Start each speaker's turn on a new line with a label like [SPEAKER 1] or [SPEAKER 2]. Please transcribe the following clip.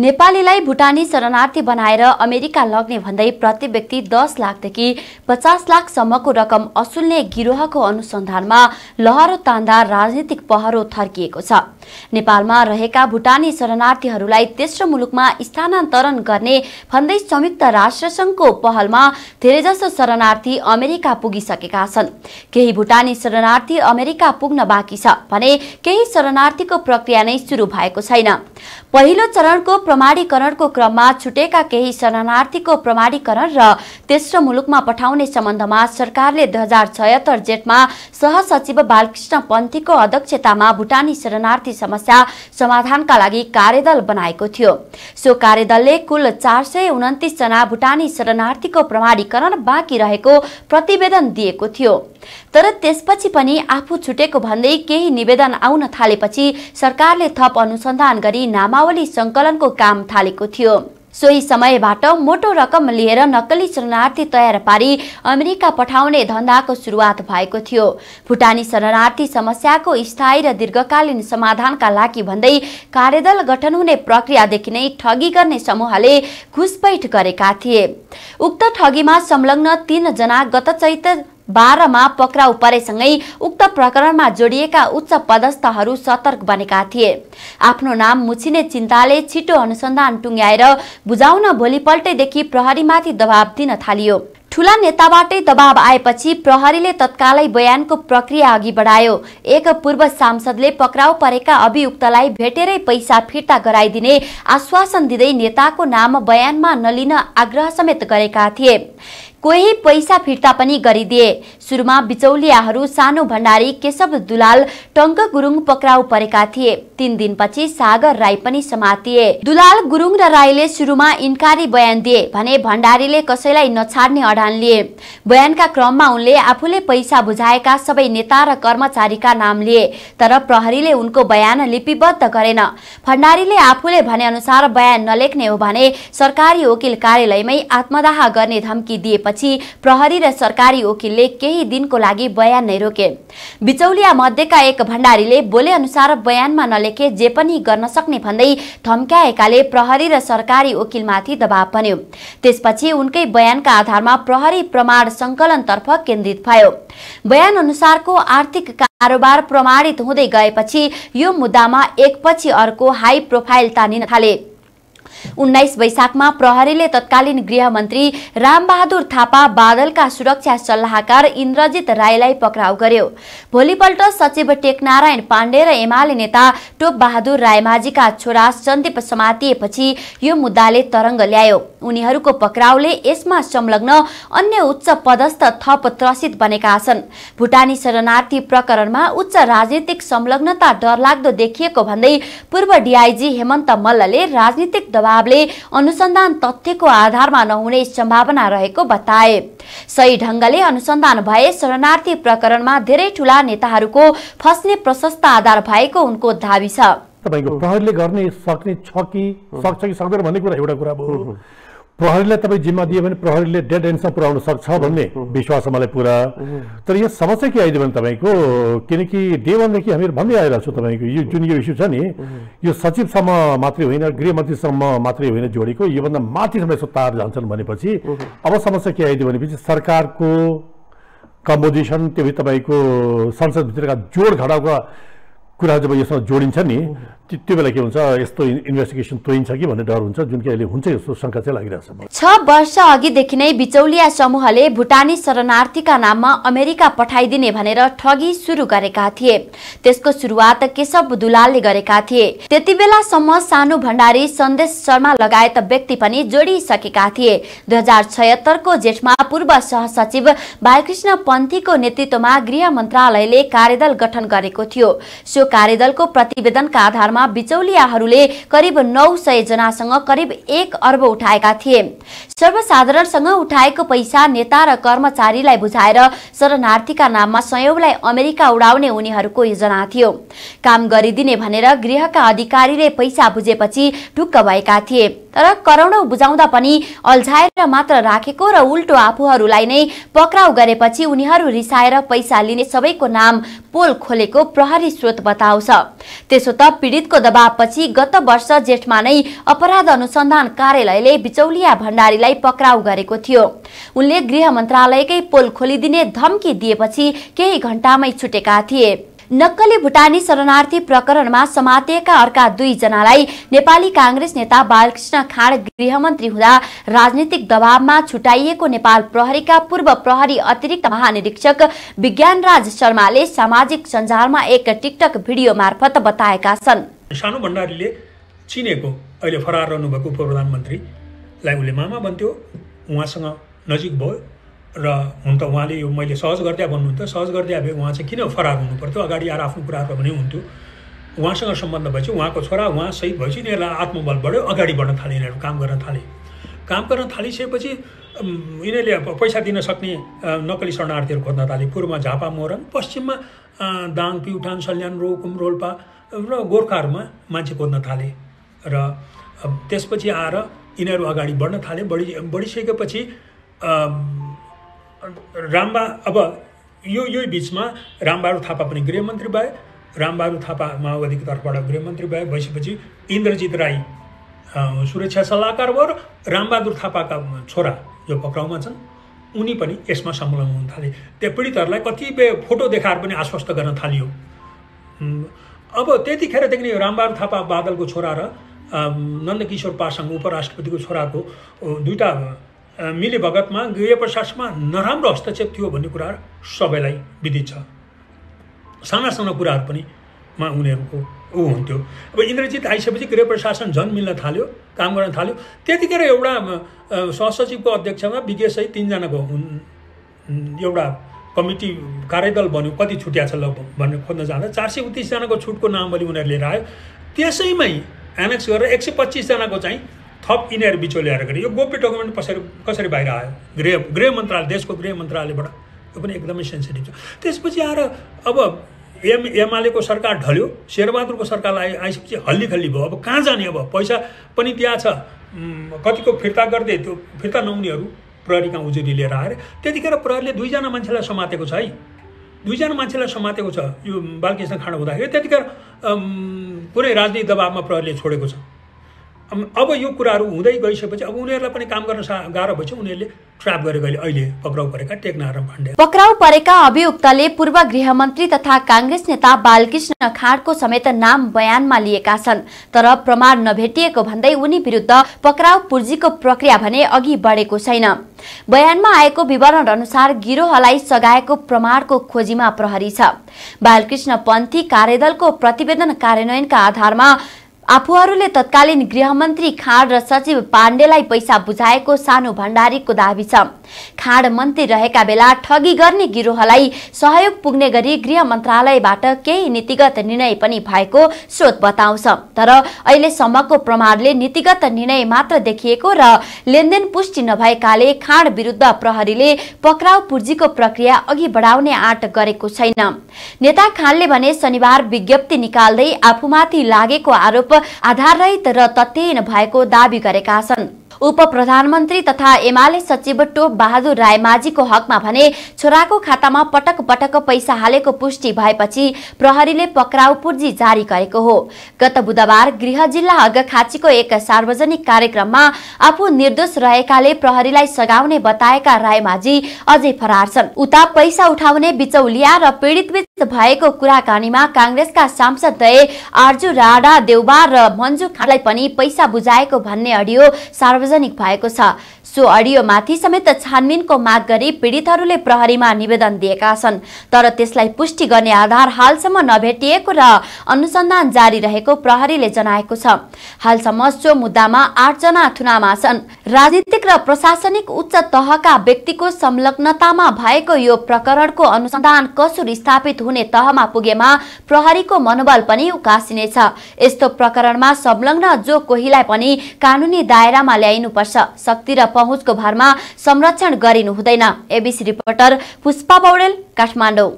[SPEAKER 1] नेपालीलाई भुटानी शरणार्थी बनाएर अमेरिका लग्ने भन्दै प्रति व्यक्ति दस लाखदेखि पचास लाखसम्मको रकम असुल्ने गिरोहको अनुसन्धानमा लहरो तान्दा राजनीतिक पहरो थर्किएको छ नेपालमा रहेका भुटानी शरणार्थीहरूलाई तेस्रो मुलुकमा स्थानान्तरण गर्ने भन्दै संयुक्त राष्ट्रसङ्घको पहलमा धेरैजसो शरणार्थी अमेरिका पुगिसकेका छन् केही भुटानी शरणार्थी अमेरिका पुग्न बाँकी छ भने केही शरणार्थीको प्रक्रिया नै सुरु भएको छैन पहिलो चरणको प्रमाणीकरणको क्रममा छुटेका केही शरणार्थीको प्रमाणीकरण र तेस्रो मुलुकमा पठाउने सम्बन्धमा सरकारले दुई हजार छयत्तर जेठमा सहसचिव बालकृष्ण पन्थीको अध्यक्षतामा भुटानी शरणार्थी समस्या समाधानका लागि कार्यदल बनाएको थियो सो कार्यदलले कुल चार सय उन्तिसजना भुटानी शरणार्थीको प्रमाणीकरण बाँकी रहेको प्रतिवेदन दिएको थियो तर त्यसपछि पनि आफू छुटेको भन्दै केही निवेदन आउन थालेपछि सरकारले थप अनुसन्धान गरी नामावली सङ्कलनको काम थालेको थियो सोही समयबाट मोटो रकम लिएर नक्कली शरणार्थी तयार पारी अमेरिका पठाउने धन्दाको सुरुवात भएको थियो भुटानी शरणार्थी समस्याको स्थायी र दीर्घकालीन समाधानका लागि भन्दै कार्यदल गठन हुने प्रक्रियादेखि नै ठगी गर्ने समूहले घुसपैठ गरेका थिए उक्त ठगीमा संलग्न तीनजना गत चैत बाह्रमा पक्राउ परेसँगै उक्त प्रकरणमा जोडिएका उच्च पदस्थहरू सतर्क बनेका थिए आफ्नो नाम मुछिने चिन्ताले छिटो अनुसन्धान टुङ्ग्याएर बुझाउन भोलिपल्टैदेखि प्रहरीमाथि दबाब दिन थालियो ठुला नेताबाटै दबाब आएपछि प्रहरीले तत्कालै बयानको प्रक्रिया अघि बढायो एक पूर्व सांसदले पक्राउ परेका अभियुक्तलाई भेटेरै पैसा फिर्ता गराइदिने आश्वासन दिँदै नेताको नाम बयानमा नलिन आग्रह समेत गरेका थिए कोही पैसा फिर्ता पनि गरिदिए सुरुमा बिचौलियाहरू सानो भण्डारी केशव दुलाल टङ्क गुरुङ पक्राउ परेका थिए तीन दिनपछि सागर राई पनि समातिए दुलाल गुरुङ र राईले सुरुमा इन्कारी बयान दिए भने भण्डारीले कसैलाई नछाड्ने अडान लिए बयानका क्रममा उनले आफूले पैसा बुझाएका सबै नेता र कर्मचारीका नाम लिए तर प्रहरीले उनको बयान लिपिबद्ध गरेन भण्डारीले आफूले भनेअनुसार बयान नलेख्ने हो भने सरकारी वकिल कार्यालयमै आत्मदाह गर्ने धम्की दिए त्यसपछि प्रहरी र सरकारी वकिलले केही दिनको लागि बयान नै रोके बिचौलिया मध्येका एक भण्डारीले बोले अनुसार बयानमा नलेखे जे पनि गर्न सक्ने भन्दै थम्क्याएकाले प्रहरी र सरकारी वकिलमाथि दबाव बन्यो त्यसपछि उनकै बयानका आधारमा प्रहरी प्रमाण सङ्कलनतर्फ केन्द्रित भयो बयान अनुसारको आर्थिक कारोबार प्रमाणित हुँदै गएपछि यो मुद्दामा एकपछि अर्को हाई प्रोफाइल तानिन थाले उन्नाइस वैशाखमा प्रहरीले तत्कालीन गृहमन्त्री रामबहादुर थापा बादलका सुरक्षा सल्लाहकार इन्द्रजित राईलाई पक्राउ गर्यो भोलिपल्ट सचिव टेकनारायण पाण्डे र एमाले नेता टोपबहादुर रायमाझीका छोरा सन्दीप समातिएपछि यो मुद्दाले तरङ्ग ल्यायो उनीहरूको पक्राउले यसमा संलग्न अन्य उच्च पदस्थ थप त्रसित बनेका छन् भुटानी शरणार्थी प्रकरणमा उच्च राजनीतिक संलग्नता डरलाग्दो देखिएको भन्दै पूर्व डिआइजी हेमन्त मल्लले राजनीतिक दबाव अभावले अनुसन्धान तथ्यको आधारमा नहुने सम्भावना रहेको बताए सही ढङ्गले अनुसन्धान भए शरणार्थी प्रकरणमा धेरै ठूला नेताहरूको फस्ने प्रशस्त आधार भएको उनको दावी छ
[SPEAKER 2] तपाईँको प्रहरीले गर्ने सक्ने छ कि सक्छ कि सक्दैन भन्ने कुरा एउटा कुरा भयो प्रहरीलाई तपाईँ जिम्मा दियो भने प्रहरीले डेड एन्डसम्म पुऱ्याउन सक्छ भन्ने विश्वास मलाई पुरा तर यो समस्या के आइदियो भने तपाईँको किनकि डे वानदेखि हामीहरू भन्दै आइरहेको छौँ तपाईँको यो जुन यो इस्यु छ नि यो सचिवसम्म मात्रै होइन गृहमन्त्रीसम्म मात्रै होइन जोडेको योभन्दा माथिसम्म यसो तार जान्छन् भनेपछि अब समस्या के आइदियो भनेपछि सरकारको कम्पोजिसन त्यो तपाईँको संसदभित्रका जोड घटाउका कुरा जब यसमा जोडिन्छ नि त्यो बेला के हुन्छ यस्तो इन्भेस्टिगेसन तोइन्छ कि भन्ने डर हुन्छ जुन कि अहिले हुन्छ यस्तो शङ्का चाहिँ लागिरहेको
[SPEAKER 1] छ छ वर्ष अघिदेखि नै बिचौलिया समूहले भुटानी शरणार्थीका नाममा अमेरिका पठाइदिने भनेर ठगी सुरु गरेका थिए त्यसको सुरुवात केशव दुलालले गरेका थिए त्यति बेलासम्म सानो भण्डारी सन्देश शर्मा लगायत व्यक्ति पनि जोडिसकेका थिए दुई हजार छयत्तरको जेठमा पूर्व सहसचिव बालकृष्ण पन्थीको नेतृत्वमा गृह मन्त्रालयले कार्यदल गठन गरेको थियो सो कार्यदलको प्रतिवेदनका आधारमा वर्षमा बिचौलियाहरूले करिब नौ सय जनासँग करिब एक अर्ब उठाएका थिए सर्वसाधारणसँग उठाएको पैसा नेता र कर्मचारीलाई बुझाएर शरणार्थीका नाममा सयौंलाई अमेरिका उडाउने उनीहरूको योजना थियो काम गरिदिने भनेर गृहका अधिकारीले पैसा बुझेपछि ढुक्क भएका थिए तर करोडौँ बुझाउँदा पनि अल्झाएर मात्र राखेको र उल्टो आफूहरूलाई नै पक्राउ गरेपछि उनीहरू रिसाएर पैसा लिने सबैको नाम पोल खोलेको प्रहरी स्रोत बताउँछ त्यसो त पीडितको दबावपछि गत वर्ष जेठमा नै अपराध अनुसन्धान कार्यालयले बिचौलिया भण्डारीलाई पक्राउ गरेको थियो उनले गृह मन्त्रालयकै पोल खोलिदिने धम्की दिएपछि केही घण्टामै छुटेका थिए नक्कली भुटानी शरणार्थी प्रकरणमा समातिएका अर्का दुईजनालाई नेपाली काङ्ग्रेस नेता बालकृष्ण खाँड गृहमन्त्री हुँदा राजनीतिक दबावमा छुटाइएको नेपाल प्रहरीका पूर्व प्रहरी अतिरिक्त महानिरीक्षक विज्ञान राज शर्माले सामाजिक सञ्जालमा एक टिकटक भिडियो मार्फत बताएका छन्
[SPEAKER 2] सानो भण्डारीले चिनेको अहिले फरार रहनुभएको उप प्रधानमन्त्रीलाई उसले मामा भन्थ्यो उहाँसँग नजिक भयो र हुन त उहाँले यो मैले सहज गरिदिया भन्नुहुन्थ्यो सहज गरिदिया भए उहाँ चाहिँ किन फरार हुनु पर्थ्यो अगाडि आएर आफ्नो कुराहरू पनि हुन्थ्यो उहाँसँग सम्बन्ध भएपछि उहाँको छोरा उहाँ सहित भएपछि यिनीहरूलाई आत्मबल बढ्यो अगाडि बढ्न थाले यिनीहरू काम गर्न थाले काम गर्न थालिसकेपछि यिनीहरूले पैसा दिन सक्ने नक्कली शरणार्थीहरू खोज्न थाले पूर्वमा झापा मोरङ पश्चिममा दाङ प्युठान सल्यान रोकुम रोल्पा र गोर्खाहरूमा मान्छे खोज्न थाले र त्यसपछि आएर यिनीहरू अगाडि बढ्न थाले बढी बढिसकेपछि रामबा अब यो यो बिचमा रामबहादुर थापा पनि गृहमन्त्री भए रामबहादुर थापा माओवादीको तर्फबाट गृहमन्त्री भए भएपछि इन्द्रजित राई सुरक्षा सल्लाहकार भयो र रामबहादुर थापाका छोरा जो पक्राउमा छन् उनी पनि यसमा संलग्न हुन थाले त्यहाँ पीडितहरूलाई कतिपय फोटो देखाएर पनि आश्वस्त गर्न थालियो अब त्यतिखेरदेखि नै रामबहादुर थापा बादलको छोरा र नन्दकिशोर पासाङ उपराष्ट्रपतिको छोराको दुईवटा मिली भगतमा गृह प्रशासनमा नराम्रो हस्तक्षेप थियो भन्ने कुरा सबैलाई विदित छ साना साना कुराहरू पनि मा उनीहरूको ऊ हुन्थ्यो अब इन्द्रजित आइसकेपछि गृह प्रशासन झन् मिल्न थाल्यो काम गर्न थाल्यो त्यतिखेर एउटा सहसचिवको अध्यक्षमा विज्ञसहित तिनजनाको एउटा कमिटी कार्यदल बन्यो कति छुट्या छ ल भन्ने खोज्न जाँदा चार सय उत्तिसजनाको छुटको नाम बलि उनीहरूले लिएर आयो त्यसैमै एनएक्स गरेर एक सय पच्चिसजनाको चाहिँ थप यिनीहरू बिचौलिएर गरे यो गोप्य डकुमेन्ट कसरी कसरी बाहिर आयो गृह गृह मन्त्रालय देशको गृह मन्त्रालयबाट यो पनि एकदमै सेन्सिटिभ छ त्यसपछि आएर अब एम एमआलएको सरकार ढल्यो शेरबहादुरको सरकार आइ आइसकेपछि हल्ली खल्ली भयो अब कहाँ जाने अब पैसा पनि त्यहाँ छ कतिको फिर्ता गर्दै त्यो फिर्ता नहुनेहरू प्रहरीका उजुरी लिएर आएर त्यतिखेर प्रहरीले दुईजना मान्छेलाई समातेको छ है दुईजना मान्छेलाई समातेको छ यो बालकृष्ण खाँड हुँदाखेरि त्यतिखेर पुरै राजनीतिक दबावमा प्रहरीले छोडेको छ अब यो कुराहरू हुँदै गइसकेपछि अब उनीहरूलाई पनि काम गर्न गाह्रो भएपछि उनीहरूले गरे गरेको अहिले पक्राउ परेका टेकनारायण पाण्डे
[SPEAKER 1] पक्राउ परेका अभियुक्तले पूर्व गृहमन्त्री तथा काङ्ग्रेस नेता बालकृष्ण खाँडको समेत नाम बयानमा लिएका छन् तर प्रमाण नभेटिएको भन्दै उनी विरुद्ध पक्राउ पुर्जीको प्रक्रिया भने अघि बढेको छैन बयानमा आएको विवरण अनुसार गिरोहलाई सघाएको प्रमाणको खोजीमा प्रहरी छ बालकृष्ण पन्थी कार्यदलको प्रतिवेदन कार्यान्वयनका आधारमा आफूहरूले तत्कालीन गृहमन्त्री खाँड र सचिव पाण्डेलाई पैसा बुझाएको सानो भण्डारीको दावी छ खाँड मन्त्री रहेका बेला ठगी गर्ने गिरोहलाई सहयोग पुग्ने गरी गृह मन्त्रालयबाट केही नीतिगत निर्णय पनि भएको स्रोत बताउँछ तर अहिलेसम्मको प्रमाणले नीतिगत निर्णय मात्र देखिएको र लेनदेन पुष्टि नभएकाले खाँड विरुद्ध प्रहरीले पक्राउ पुर्जीको प्रक्रिया अघि बढाउने आँट गरेको छैन नेता खानले भने शनिबार विज्ञप्ति निकाल्दै आफूमाथि लागेको आरोप आधाररहित र तथ्यहीन भएको दावी गरेका छन् उप प्रधानमन्त्री तथा एमाले सचिव टोप बहादुर राई हकमा भने छोराको खातामा पटक पटक पैसा हालेको पुष्टि भएपछि प्रहरीले पक्राउ पुर्जी जारी गरेको हो गत बुधबार गृह जिल्ला अर्घखाँचीको एक सार्वजनिक कार्यक्रममा आफू निर्दोष रहेकाले प्रहरीलाई सघाउने बताएका रायमाझी अझै फरार छन् उता पैसा उठाउने बिचौलिया र पीडितबीच भएको कुराकानीमा काङ्ग्रेसका सांसद आर्जु राणा देवबार र मन्जु खाँडलाई पनि पैसा बुझाएको भन्ने अडियो सार्वजनिक सार्वजनिक भएको छ सो अडियोमाथि समेत छानबिनको माग गरी पीडितहरूले प्रहरीमा निवेदन दिएका छन् तर त्यसलाई पुष्टि गर्ने आधार हालसम्म नभेटिएको र अनुसन्धान जारी रहेको प्रहरीले जनाएको छ हालसम्म सो मुद्दामा आठजना थुनामा छन् राजनीतिक र प्रशासनिक उच्च तहका व्यक्तिको संलग्नतामा भएको यो प्रकरणको अनुसन्धान कसुर स्थापित हुने तहमा पुगेमा प्रहरीको मनोबल पनि उकासिनेछ यस्तो प्रकरणमा संलग्न जो कोहीलाई पनि कानुनी दायरामा ल्याइनुपर्छ शक्ति र पहुँचको भारमा संरक्षण गरिनु हुँदैन एबिसी रिपोर्टर पुष्पा पौडेल काठमाडौँ